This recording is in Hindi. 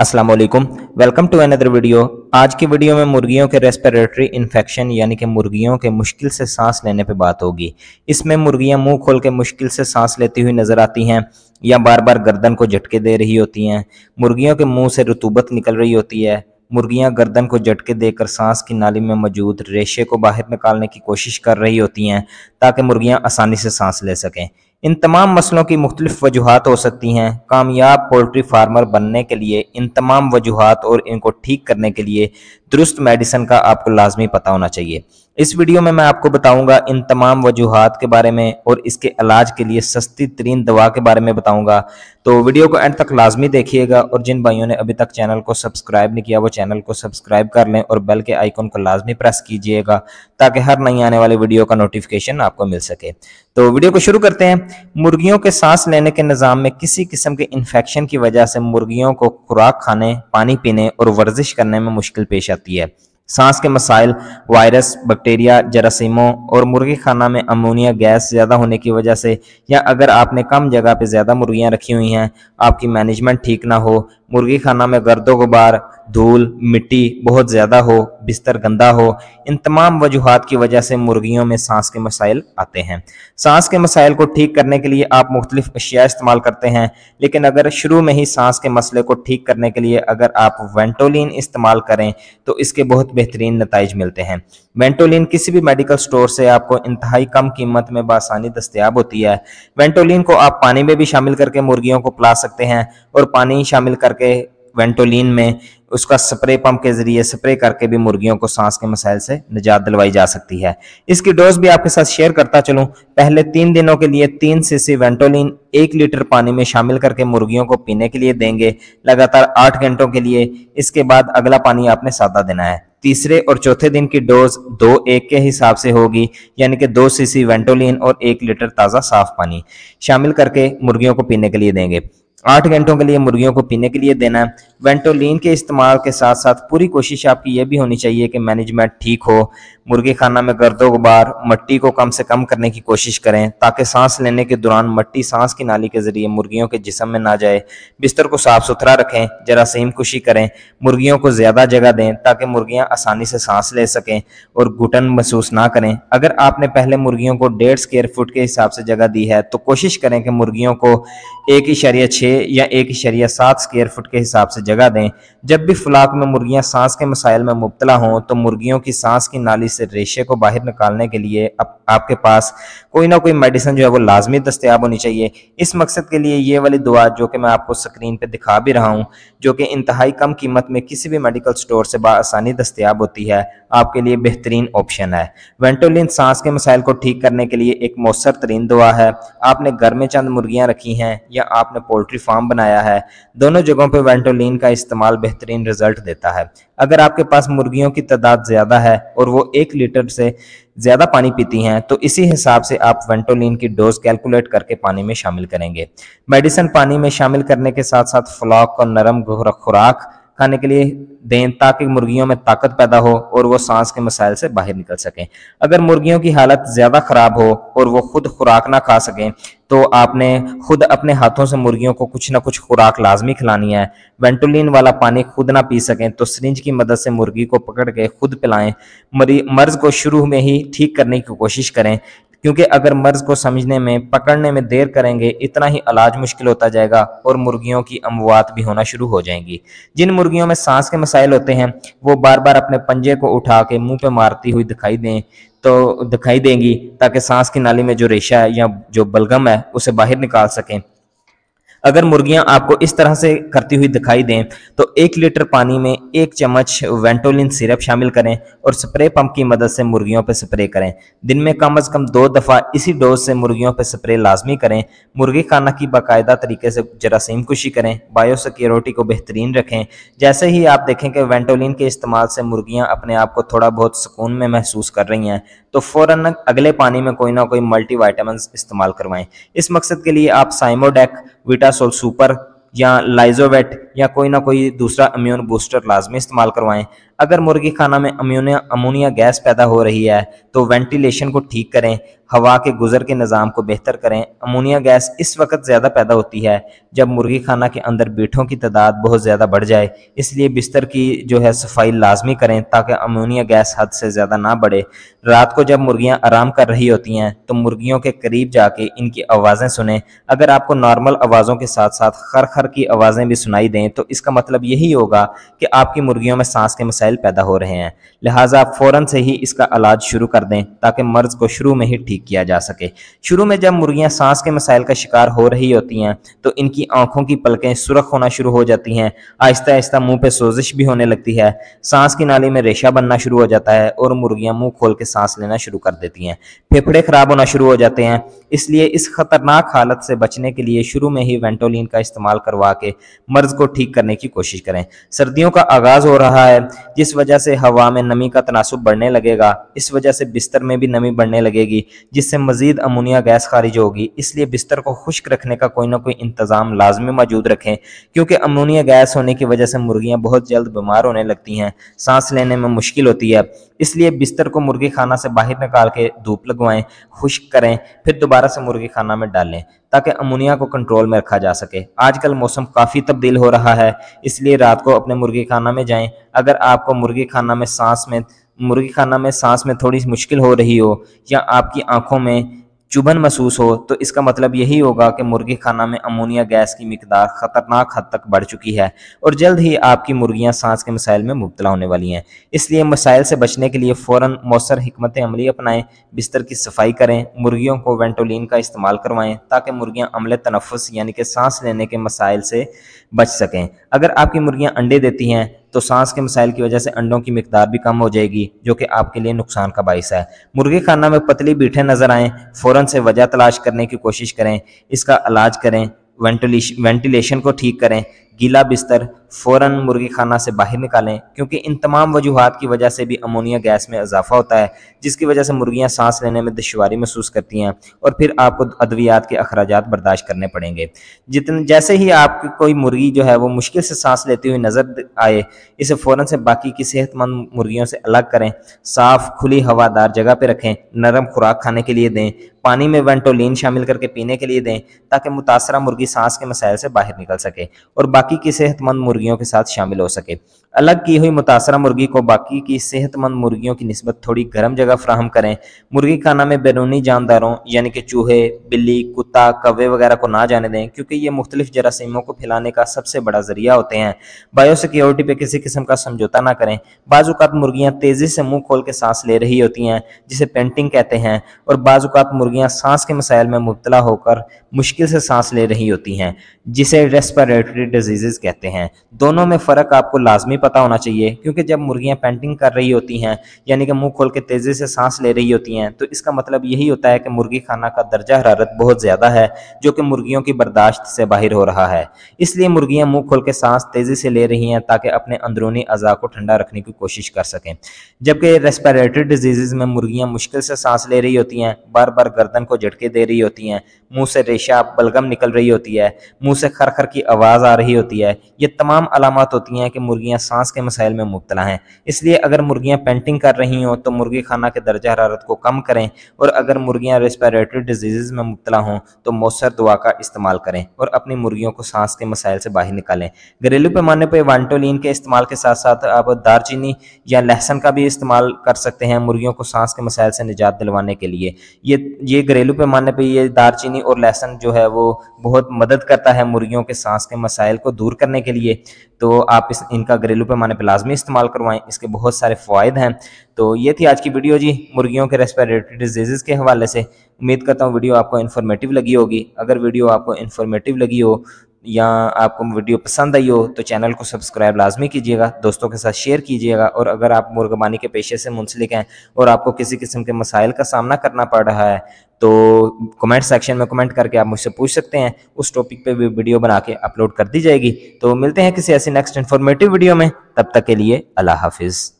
Aslam welcome to another video आज की वीडियो में मुर्गियों के रेस्पिरेटरी इन्फेक्शन यानी कि मुर्गियों के मुश्किल से सांस लेने पर बात होगी इसमें मुर्गियां मुंह खोल के मुश्किल से सांस लेती हुई नज़र आती हैं या बार बार गर्दन को झटके दे रही होती हैं मुर्गियों के मुंह से रतूबत निकल रही होती है मुर्गियां गर्दन को झटके देकर सांस की नाली में मौजूद रेशे को बाहर निकालने की कोशिश कर रही होती हैं ताकि मुर्गियां आसानी से सांस ले सकें इन तमाम मसलों की मुख्तलिफ वजूहत हो सकती हैं कामयाब पोल्ट्री फार्मर बनने के लिए इन तमाम वजूहत और इनको ठीक करने के लिए दुरुस्त मेडिसिन का आपको लाजमी पता होना चाहिए इस वीडियो में मैं आपको बताऊंगा इन तमाम वजूहत के बारे में और इसके इलाज के लिए सस्ती तरीन दवा के बारे में बताऊंगा तो वीडियो को एंड तक लाजमी देखिएगा और जिन भाइयों ने अभी तक चैनल को सब्सक्राइब नहीं किया वो चैनल को सब्सक्राइब कर लें और बेल के आइकॉन को लाजमी प्रेस कीजिएगा ताकि हर नई आने वाली वीडियो का नोटिफिकेशन आपको मिल सके तो वीडियो को शुरू करते हैं मुर्गियों के सांस लेने के निज़ाम में किसी किस्म के इन्फेक्शन की वजह से मुर्गियों को खुराक खाने पानी पीने और वर्जिश करने में मुश्किल पेश आता सकती है सांस के मसाइल वायरस बैक्टीरिया जरासीमों और मुर्गी खाना में अमोनिया गैस ज़्यादा होने की वजह से या अगर आपने कम जगह पर ज़्यादा मुर्गियाँ रखी हुई हैं आपकी मैनेजमेंट ठीक ना हो मुर्गी खाना में गर्दो गुबार धूल मिट्टी बहुत ज़्यादा हो बिस्तर गंदा हो इन तमाम वजूहत की वजह से मुर्गियों में सांस के मसाइल आते हैं सांस के मसाइल को ठीक करने के लिए आप मुख्तलिफ अशिया इस्तेमाल करते हैं लेकिन अगर शुरू में ही सांस के मसले को ठीक करने के लिए अगर आप वेंटोलिन इस्तेमाल करें तो इसके बहुत बेहतरीन नतज मिलते हैं वेंटोलिन किसी भी मेडिकल स्टोर से आपको इंतहाई कम कीमत में बासानी दस्तियाब होती है वेंटोलिन को आप पानी में भी शामिल करके मुर्गियों को पिला सकते हैं और पानी शामिल करके वेंटोलिन में उसका स्प्रे पंप के जरिए स्प्रे करके भी मुर्गियों को सांस के मसाइल से निजात दिलवाई जा सकती है इसकी डोज भी आपके साथ शेयर करता चलूं पहले तीन दिनों के लिए तीन सीसी वेंटोलिन एक लीटर पानी में शामिल करके मुर्गियों को पीने के लिए देंगे लगातार आठ घंटों के लिए इसके बाद अगला पानी आपने सादा देना है तीसरे और चौथे दिन की डोज दो एक के हिसाब से होगी यानी कि दो सीसी वेंटोलिन और एक लीटर ताज़ा साफ पानी शामिल करके मुर्गियों को पीने के लिए देंगे आठ घंटों के लिए मुर्गियों को पीने के लिए देना है वेंटोलिन के इस्तेमाल के साथ साथ पूरी कोशिश आपकी यह भी होनी चाहिए कि मैनेजमेंट ठीक हो मुर्गी खाना में गर्दो गुबार मट्टी को कम से कम करने की कोशिश करें ताकि सांस लेने के दौरान मट्टी सांस की नाली के जरिए मुर्गियों के जिसम में ना जाए बिस्तर को साफ सुथरा रखें जरासीम कुशी करें मुर्गियों को ज़्यादा जगह दें ताकि मुर्गियाँ आसानी से सांस ले सकें और घुटन महसूस ना करें अगर आपने पहले मुर्गियों को डेढ़ स्केयर फुट के हिसाब से जगह दी है तो कोशिश करें कि मुर्गियों को एक इशारिया छः या एक शरिया सात स्केयर फुट के हिसाब से जगह दें जब भी फ्लाक में मुर्गियां सांस के मसाइल में मुबतला हों तो मुर्गियों की सांस की नाली से रेशे को बाहर निकालने के लिए अप, आपके पास कोई ना कोई मेडिसिन जो है वो लाजमी दस्तियाब होनी चाहिए इस मकसद के लिए ये वाली दुआ जो कि मैं आपको स्क्रीन पर दिखा भी रहा हूँ जो कि इंतहाई कम कीमत में किसी भी मेडिकल स्टोर से बसानी दस्तियाब होती है आपके लिए बेहतरीन ऑप्शन है वेंटोलिन सांस के मसाइल को ठीक करने के लिए एक मौसर तरीन दुआ है आपने घर में चंद मुर्गियाँ रखी हैं या आपने पोल्ट्री पोल्ट्री फार्म बनाया है दोनों जगहों पर वेंटोलिन का इस्तेमाल बेहतरीन रिजल्ट देता है अगर आपके पास मुर्गियों की तादाद ज़्यादा है और वो एक लीटर से ज़्यादा पानी पीती हैं तो इसी हिसाब से आप वेंटोलिन की डोज कैलकुलेट करके पानी में शामिल करेंगे मेडिसिन पानी में शामिल करने के साथ साथ फ्लॉक और नरम खुराक खाने के लिए दें ताकि मुर्गियों में ताकत पैदा हो और वो सांस के मसाइल से बाहर निकल सकें अगर मुर्गियों की हालत ज़्यादा ख़राब हो और वो खुद खुराक ना खा सकें तो आपने खुद अपने हाथों से मुर्गियों को कुछ ना कुछ खुराक लाजमी खिलानी है वेंटोलिन वाला पानी खुद ना पी सकें तो सरिंज की मदद से मुर्गी को पकड़ के खुद पिलाएं मर्ज को शुरू में ही ठीक करने की कोशिश करें क्योंकि अगर मर्ज को समझने में पकड़ने में देर करेंगे इतना ही इलाज मुश्किल होता जाएगा और मुर्गियों की अमवात भी होना शुरू हो जाएंगी जिन मुर्गियों में सांस के मसाइल होते हैं वो बार बार अपने पंजे को उठा के मुंह पे मारती हुई दिखाई दें तो दिखाई देंगी ताकि सांस की नाली में जो रेशा है या जो बलगम है उसे बाहर निकाल सकें अगर मुर्गियां आपको इस तरह से करती हुई दिखाई दें तो एक लीटर पानी में एक चम्मच वेंटोलिन सिरप शामिल करें और स्प्रे पंप की मदद से मुर्गियों पर स्प्रे करें दिन में कम अज कम दो दफ़ा इसी डोज से मुर्गियों पर स्प्रे लाजमी करें मुर्गी खाना की बाकायदा तरीके से जरासीम कुशी करें बायोसिक्योरिटी को बेहतरीन रखें जैसे ही आप देखें कि वेंटोलिन के इस्तेमाल से मुर्गियाँ अपने आप को थोड़ा बहुत सुकून में महसूस कर रही हैं तो फ़ौर अगले पानी में कोई ना कोई मल्टी इस्तेमाल करवाएं इस मकसद के लिए आप साइमोडेक विटा पैरासोल सुपर या लाइजोवेट या कोई ना कोई दूसरा अम्यून बूस्टर लाजमी इस्तेमाल करवाएं अगर मुर्गी खाना में अम्यूनिया अमोनिया गैस पैदा हो रही है तो वेंटिलेशन को ठीक करें हवा के गुजर के निज़ाम को बेहतर करें अमोनिया गैस इस वक्त ज़्यादा पैदा होती है जब मुर्गी खाना के अंदर बीठों की तादाद बहुत ज़्यादा बढ़ जाए इसलिए बिस्तर की जो है सफाई लाजमी करें ताकि अमोनिया गैस हद से ज़्यादा ना बढ़े रात को जब मुर्गियां आराम कर रही होती हैं तो मुर्गियों के करीब जाके इनकी आवाज़ें सुने अगर आपको नॉर्मल आवाज़ों के साथ साथ खर खर की आवाज़ें भी सुनाई दें तो इसका मतलब यही होगा कि आपकी मुर्गियों में सांस के मसाइल पैदा हो रहे हैं लिहाजा आप फ़ौर से ही इसका इलाज शुरू कर दें ताकि मर्ज़ को शुरू में ही ठीक ठीक किया जा सके शुरू में जब मुर्गियां सांस के मसाइल का शिकार हो रही होती हैं तो इनकी आंखों की पलकें सुरख होना शुरू हो जाती हैं आहिस्ता आहिस्ता मुंह पे सोजिश भी होने लगती है सांस की नाली में रेशा बनना शुरू हो जाता है और मुर्गियां मुंह खोल के सांस लेना शुरू कर देती हैं फेफड़े खराब होना शुरू हो जाते हैं इसलिए इस खतरनाक हालत से बचने के लिए शुरू में ही वेंटोलिन का इस्तेमाल करवा के मर्ज को ठीक करने की कोशिश करें सर्दियों का आगाज़ हो रहा है जिस वजह से हवा में नमी का तनासब बढ़ने लगेगा इस वजह से बिस्तर में भी नमी बढ़ने लगेगी जिससे मजीद अमोनिया गैस खारिज होगी इसलिए बिस्तर को खुश्क रखने का कोई ना कोई इंतज़ाम लाजमी मौजूद रखें क्योंकि अमोनिया गैस होने की वजह से मुर्गियाँ बहुत जल्द बीमार होने लगती हैं सांस लेने में मुश्किल होती है इसलिए बिस्तर को मुर्गी खाना से बाहर निकाल के धूप लगवाएं खुश्क करें फिर दोबारा दोबारा से मुर्गी खाना में डालें ताकि अमोनिया को कंट्रोल में रखा जा सके आजकल मौसम काफ़ी तब्दील हो रहा है इसलिए रात को अपने मुर्गी खाना में जाएं अगर आपको मुर्गी खाना में सांस में मुर्गी खाना में सांस में थोड़ी मुश्किल हो रही हो या आपकी आंखों में चुभन महसूस हो तो इसका मतलब यही होगा कि मुर्गी खाना में अमोनिया गैस की मकदार खतरनाक हद तक बढ़ चुकी है और जल्द ही आपकी मुर्गियां सांस के मसाइल में मुबतला होने वाली हैं इसलिए मसाइल से बचने के लिए फ़ौर मौसर हमत अमली अपनाएं बिस्तर की सफाई करें मुर्गियों को वेंटोलिन का इस्तेमाल करवाएं ताकि मुर्गियाँ अमले तनफस यानी कि सांस लेने के मसाइल से बच सकें अगर आपकी मुर्गियाँ अंडे देती हैं तो सांस के मसाइल की वजह से अंडों की मकदार भी कम हो जाएगी जो कि आपके लिए नुकसान का बायस है मुर्गी खाना में पतली बीठें नज़र आएँ फ़ौरन से वजह तलाश करने की कोशिश करें इसका इलाज करें वेंटिलेशन को ठीक करें गीला बिस्तर फ़ौरन मुर्गी खाना से बाहर निकालें क्योंकि इन तमाम वजूहत की वजह से भी अमोनिया गैस में इजाफा होता है जिसकी वजह से मुर्गियाँ सांस लेने में दुशारी महसूस करती हैं और फिर आपको अद्वियात के अखराज बर्दाश्त करने पड़ेंगे जितने जैसे ही आपकी कोई मुर्गी जो है वो मुश्किल से सांस लेती हुई नज़र आए इसे फ़ौरन से बाकी की सेहतमंद मुर्गियों से अलग करें साफ़ खुली हवादार जगह पर रखें नरम खुराक खाने के लिए दें पानी में वेंटोलिन शामिल करके पीने के लिए दें ताकि मुतासरा मुर्गी सांस के मसाइल से बाहर निकल सके और बाकी बाकी की सेहतमंद मुर्गियों के साथ शामिल हो सके अलग की हुई मुतासर मुर्गी को बाकी की सेहतमंद मुर्गियों की नस्बत थोड़ी गर्म जगह फ्राहम करें मुर्गी खाना में बैरूनी जानदारों यानी कि चूहे बिल्ली कुत्ता कवे वगैरह को ना जाने दें क्योंकि ये मुख्तलिफ जरासीमों को फैलाने का सबसे बड़ा जरिया होते हैं बायोसिक्योरिटी पर किसी किस्म का समझौता ना करें बाज़ात मुर्गियाँ तेज़ी से मुँह खोल के सांस ले रही होती हैं जिसे पेंटिंग कहते हैं और बाजूकात मुर्गियाँ सांस के मसायल में मुबतला होकर मुश्किल से सांस ले रही होती हैं जिसे रेस्परेटरी डिजीज़ डिजीज़ कहते हैं दोनों में फ़र्क आपको लाजमी पता होना चाहिए क्योंकि जब मुर्गियां पेंटिंग कर रही होती हैं यानी कि मुंह खोल के तेज़ी से सांस ले रही होती हैं तो इसका मतलब यही होता है कि मुर्गी खाना का दर्जा हरारत बहुत ज़्यादा है जो कि मुर्गियों की बर्दाश्त से बाहर हो रहा है इसलिए मुर्गियां मुंह खोल के सांस तेज़ी से ले रही हैं ताकि अपने अंदरूनी अज़ा को ठंडा रखने की कोशिश कर सकें जबकि रेस्परेटरी डिजीजेज में मुर्गियां मुश्किल से सांस ले रही होती हैं बार बार गर्दन को झटके दे रही होती हैं मुंह से रेशा बलगम निकल रही होती है मुंह से खर खर की आवाज़ आ रही होती है ये तमाम अलामत होती हैं कि मुर्गियाँ सांस के मसाइल में मुबतला हैं इसलिए अगर मुर्गियाँ पेंटिंग कर रही हों तो मुर्गी खाना के दर्जा हरारत को कम करें और अगर मुर्गियाँ रेस्पिरेटरी डिजीज़ में मुबतला हों तो मौसर दुआ का इस्तेमाल करें और अपनी मुर्गियों को सांस के मसाइल से बाहर निकालें घरेलू पैमाने पर वांटोलिन के इस्तेमाल के साथ साथ आप दारचीनी या लहसन का भी इस्तेमाल कर सकते हैं मुर्गियों को सांस के मसाइल से निजात दिलवाने के लिए ये ये घरेलू पैमाने पर ये दारचीनी और लहसन जो है वो बहुत मदद करता है मुर्गियों के सांस के मसाइल को को दूर करने के लिए तो आप इस इनका घरेलू पैमाने पर लाजमी इस्तेमाल करवाएं इसके बहुत सारे फ़ायदे हैं तो ये थी आज की वीडियो जी मुर्गियों के रेस्पिरेटरी डिजीज़ के हवाले से उम्मीद करता हूँ वीडियो आपको इन्फॉर्मेटिव लगी होगी अगर वीडियो आपको इन्फॉर्मेटिव लगी हो या आपको वीडियो पसंद आई हो तो चैनल को सब्सक्राइब लाजमी कीजिएगा दोस्तों के साथ शेयर कीजिएगा और अगर आप मुर्गबानी के पेशे से मुंसलिक हैं और आपको किसी किस्म के मसाइल का सामना करना पड़ रहा है तो कमेंट सेक्शन में कमेंट करके आप मुझसे पूछ सकते हैं उस टॉपिक पे भी वीडियो बना के अपलोड कर दी जाएगी तो मिलते हैं किसी ऐसी नेक्स्ट इन्फॉर्मेटिव वीडियो में तब तक के लिए अल्लाह हाफिज़